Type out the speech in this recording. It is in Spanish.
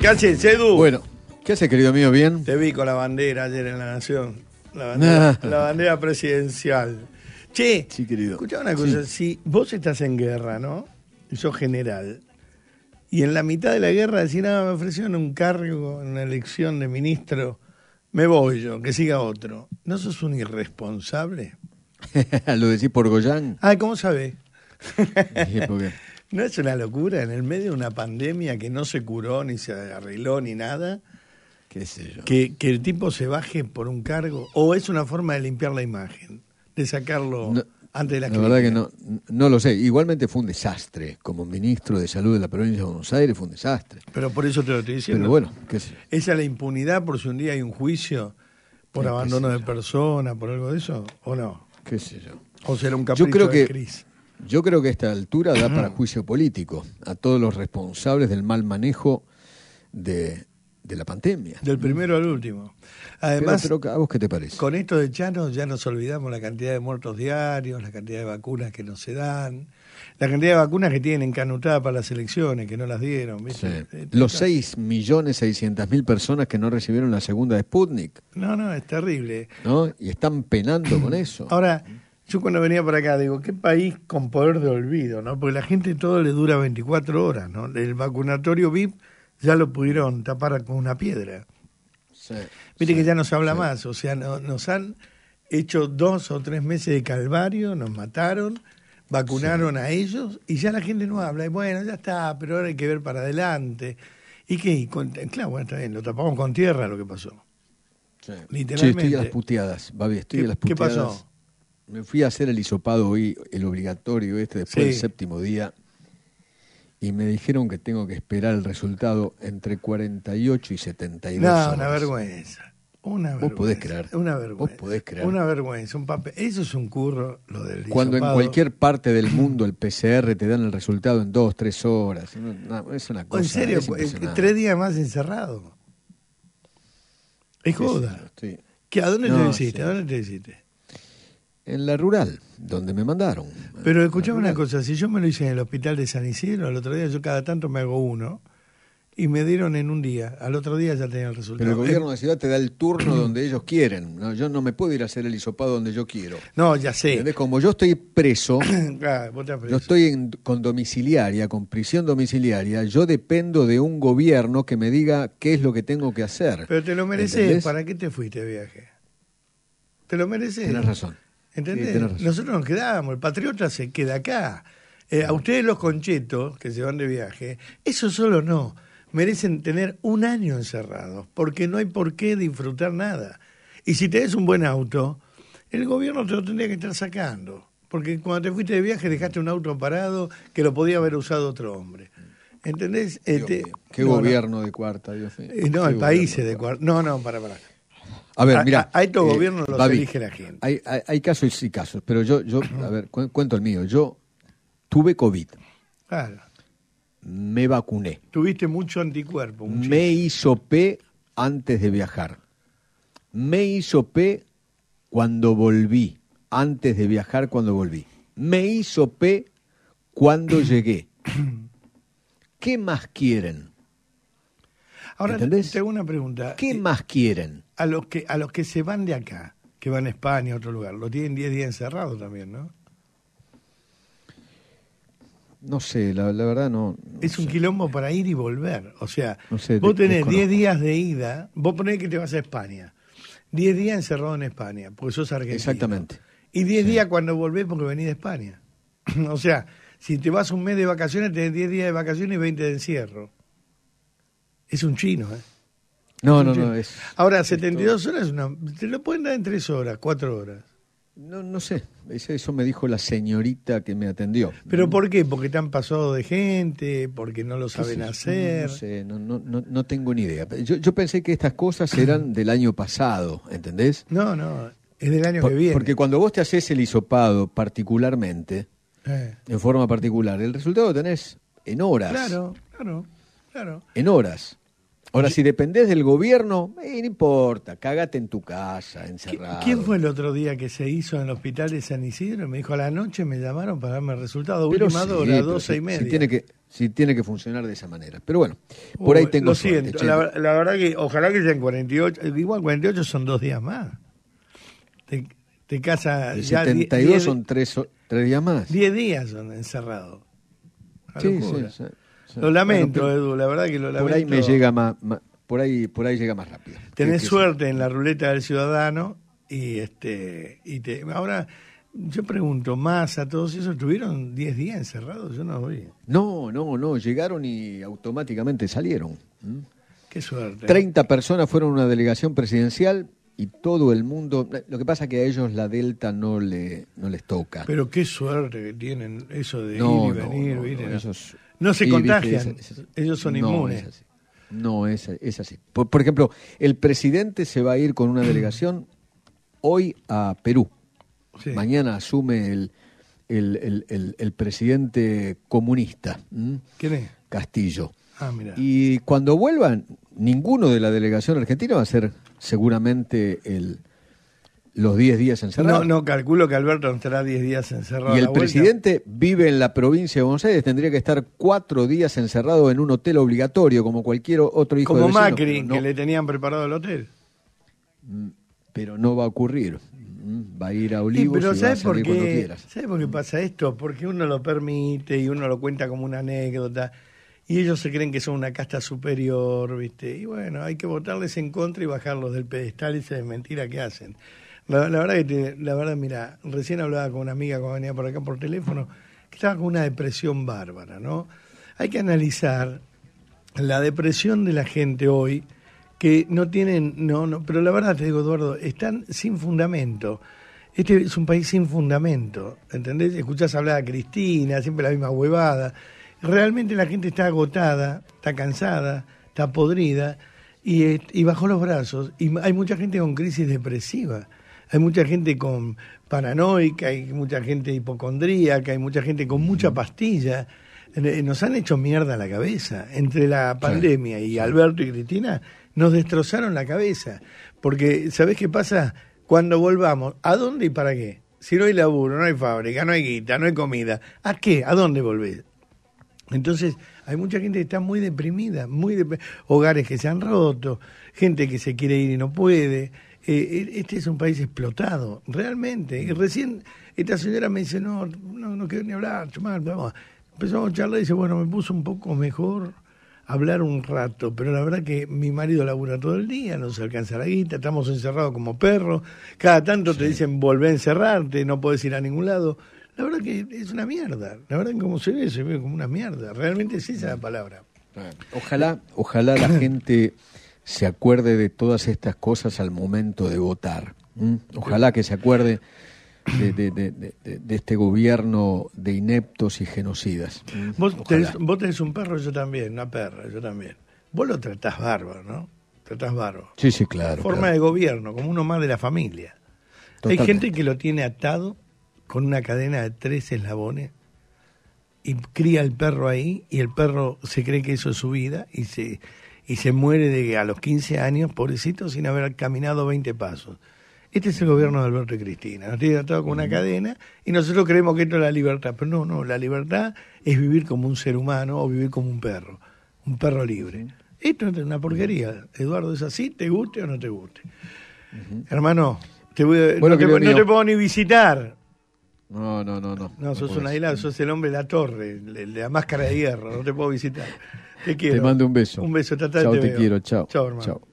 ¿Qué haces, Edu? Bueno, ¿qué haces, querido mío? ¿Bien? Te vi con la bandera ayer en La Nación. La bandera, presidencial. Che, sí, querido. escuchá una cosa. Si vos estás en guerra, ¿no? Y sos general. Y en la mitad de la guerra decir nada, ah, me ofrecieron un cargo en una elección de ministro. Me voy yo, que siga otro. ¿No sos un irresponsable? Lo decís por Goyán. Ah, ¿cómo sabe? ¿No es una locura? En el medio de una pandemia que no se curó, ni se arregló, ni nada. Que, el tipo se baje por un cargo. O es una forma de limpiar la imagen, de sacarlo. ante Antes la, verdad que no, no lo sé. Igualmente fue un desastre. Como ministro de Salud de la provincia de Buenos Aires fue un desastre. Pero por eso te lo estoy diciendo. bueno, ¿Esa la impunidad por si un día hay un juicio por abandono de persona, por algo de eso? ¿O no? O un capricho creo que, Cris. Yo creo que esta altura da para juicio político a todos los responsables del mal manejo de, de la pandemia. Del primero al último. Además, pero, qué te parece? Con esto de Chano ya nos olvidamos la cantidad de muertos diarios, la cantidad de vacunas que no se dan, la cantidad de vacunas que tienen canutadas para las elecciones, que no las dieron. Eh, Los 6.600.000 personas que no recibieron la segunda de Sputnik. No, no, es terrible. ¿No? Y están penando con eso. Ahora, yo cuando venía para acá digo, qué país con poder de olvido, ¿no? Porque la gente todo le dura 24 horas, ¿no? El vacunatorio VIP ya lo pudieron tapar con una piedra. Sí, Mire que ya no se habla más, o sea, nos han hecho dos o tres meses de calvario, nos mataron, vacunaron a ellos y ya la gente no habla. Y bueno, ya está, pero ahora hay que ver para adelante. ¿Y qué? claro, bueno, está bien, lo tapamos con tierra lo que pasó. Literalmente. estoy a las puteadas, estoy a las puteadas. ¿Qué pasó? Me fui a hacer el hisopado hoy, el obligatorio este, después del séptimo día y me dijeron que tengo que esperar el resultado entre 48 y 72 no, una vergüenza. Una vergüenza. Vos podés creer. Una vergüenza. creer. Una vergüenza. Un papel. Eso es un curro, lo del Cuando en cualquier parte del mundo el PCR te dan el resultado en dos, tres horas. es una cosa. En serio, tres días más encerrado. Es joda. ¿Qué, ¿A dónde te ¿A dónde te hiciste? en la rural, donde me mandaron. Pero escuchame una cosa, si yo me lo hice en el hospital de San Isidro, al otro día yo cada tanto me hago uno y me dieron en un día, al otro día ya tenía el resultado. Pero el gobierno de la ciudad te da el turno donde ellos quieren, no, yo no me puedo ir a hacer el hisopado donde yo quiero. No, ya sé. Es Como yo estoy preso, yo estoy con domiciliaria, con prisión domiciliaria, yo dependo de un gobierno que me diga qué es lo que tengo que hacer. Pero te lo mereces, ¿para qué te fuiste viaje? Te lo mereces. Tienes razón. ¿Entendés? Nosotros nos quedábamos, el patriota se queda acá. Eh, a ustedes los conchetos que se van de viaje, eso solo no. Merecen tener un año encerrados, porque no hay por qué disfrutar nada. Y si tenés un buen auto, el gobierno te lo tendría que estar sacando. Porque cuando te fuiste de viaje dejaste un auto parado que lo podía haber usado otro hombre. ¿Entendés? este, ¿Qué gobierno de cuarta, Dios mío. Eh, no, el país es de cuarta. No, no, para, para. A ver, mira. A, estos eh, gobiernos los elige la gente. Hay, casos y casos, pero yo, yo a ver, cuento el mío. Yo tuve COVID. Claro. Me vacuné. Tuviste mucho anticuerpo. me Me p antes de viajar. Me hizo p cuando volví. Antes de viajar, cuando volví. Me hizo p cuando llegué. ¿Qué más quieren? Ahora te tengo una pregunta. ¿Qué eh, más quieren? A los que a los que se van de acá, que van a España, a otro lugar, lo tienen 10 días encerrado también, ¿no? No sé, la, verdad no, Es un quilombo para ir y volver. O sea, vos tenés 10 días de ida, vos ponés que te vas a España. 10 días encerrado en España, porque sos argentino. Exactamente. Y 10 días cuando volvés porque venís de España. o sea, si te vas un mes de vacaciones, tenés 10 días de vacaciones y 20 de encierro. Es un chino, ¿eh? No, no, no. Es, Ahora, 72 dos horas, una, te lo pueden dar en 3 horas, 4 horas. No, no sé, eso me dijo la señorita que me atendió. ¿Pero mm. por qué? ¿Porque te han pasado de gente? ¿Porque no lo saben hacer? No, sé, no, no, tengo ni idea. Yo, yo pensé que estas cosas eran del año pasado, ¿entendés? No, no, es del año que viene. Porque cuando vos te haces el hisopado particularmente, eh. en forma particular, el resultado lo tenés en horas. Claro, claro. Claro. En horas. Ahora, si dependés del gobierno, eh, no importa, cágate en tu casa, encerrado. ¿Quién fue el otro día que se hizo en el hospital de San Isidro? Me dijo, a la noche me llamaron para darme el resultado. Pero Última sí, hora, si, y media. Si tiene, que, si tiene que funcionar de esa manera. Pero bueno, por ahí tengo suerte, la, verdad que ojalá que sean 48. Igual 48 son dos días más. Te, casa 72 son tres, tres días más. 10 días son encerrados. Sí, sí, sí. Lo lamento, Edu, la verdad que lo lamento. Por ahí me llega más, por ahí, por ahí llega más rápido. Tenés suerte en la ruleta del ciudadano y este y te ahora yo pregunto más a todos esos estuvieron 10 días encerrados, yo no vi. No, no, no, llegaron y automáticamente salieron. ¿Mm? Qué suerte. 30 personas fueron a una delegación presidencial y todo el mundo, lo que pasa es que a ellos la Delta no le no les toca. Pero qué suerte que tienen eso de ir y venir, ir, esos... No se contagian, ellos son inmunes. No, es, así. Por, ejemplo, el presidente se va a ir con una delegación hoy a Perú. Mañana asume el, el, presidente comunista. ¿Quién es? Castillo. Ah, mira. Y cuando vuelvan, ninguno de la delegación argentina va a ser seguramente el, los 10 días encerrado. No, no, calculo que Alberto estará 10 días encerrado. Y el presidente vive en la provincia de Buenos Aires, tendría que estar 4 días encerrado en un hotel obligatorio, como cualquier otro hijo como Macri, que le tenían preparado el hotel. Mm, pero no va a ocurrir. Mm, va a ir a eh, Olivos y a por qué, quieras. ¿Sabes por qué pasa esto? Porque uno lo permite y uno lo cuenta como una anécdota. Y ellos se creen que son una casta superior, ¿viste? Y bueno, hay que votarles en contra y bajarlos del pedestal, y es mentira que hacen. La, la verdad que la verdad, mira, recién hablaba con una amiga cuando venía por acá por teléfono, que estaba con una depresión bárbara, ¿no? Hay que analizar la depresión de la gente hoy, que no tienen, no, no, pero la verdad te digo, Eduardo, están sin fundamento. Este es un país sin fundamento, ¿entendés? Escuchás hablar a Cristina, siempre la misma huevada. Realmente la gente está agotada, está cansada, está podrida y, y bajo los brazos. Y hay mucha gente con crisis depresiva hay mucha gente con paranoica, hay mucha gente hipocondríaca, hay mucha gente con mucha pastilla. Eh, nos han hecho mierda la cabeza. Entre la pandemia y Alberto y Cristina, nos destrozaron la cabeza. Porque, ¿sabés qué pasa? Cuando volvamos, ¿a dónde y para qué? Si no hay laburo, no hay fábrica, no hay guita, no hay comida, ¿a qué? ¿A dónde volvés? Entonces, hay mucha gente que está muy deprimida, muy hogares que se han roto, gente que se quiere ir y no puede. Eh, eh, este es un país explotado, realmente. Y mm. recién esta señora me dice, no, no, quiero ni hablar, chumar, vamos. Empezamos a charlar y dice, bueno, me puso un poco mejor hablar un rato, pero la verdad que mi marido labura todo el día, no se alcanza la guita, estamos encerrados como perros, cada tanto te dicen volvé a encerrarte, no podés ir a ningún lado. La verdad que es una mierda, la verdad que como se ve, se ve como una mierda, realmente es esa la mm. palabra. Ojalá, ojalá la gente se acuerde de todas estas cosas al momento de votar. Ojalá que se acuerde de, de, de, de, este gobierno de ineptos y genocidas. Vos tenés, un perro, yo también, una perra, yo también. Vos lo tratás bárbaro, ¿no? Tratás bárbaro. Sí, sí, claro. Forma de gobierno, como uno más de la familia. Hay gente que lo tiene atado con una cadena de tres eslabones y cría el perro ahí y el perro se cree que eso es su vida y se y se muere de, a los 15 años, pobrecito, sin haber caminado 20 pasos. Este es el gobierno de Alberto y Cristina. Nos tiene atado con una cadena y nosotros creemos que esto es la libertad. Pero no, no, la libertad es vivir como un ser humano o vivir como un perro, un perro libre. Esto es una porquería, Eduardo, es así, te guste o no te guste. Hermano, te voy a, no te puedo ni visitar. No, no, no, no. No, sos un aislado, sos el hombre de la torre, de la máscara de hierro, no te puedo visitar. Te quiero. Te mando un beso. Un beso, tata, Chao, te, te quiero, chao. Chao, hermano. Chao.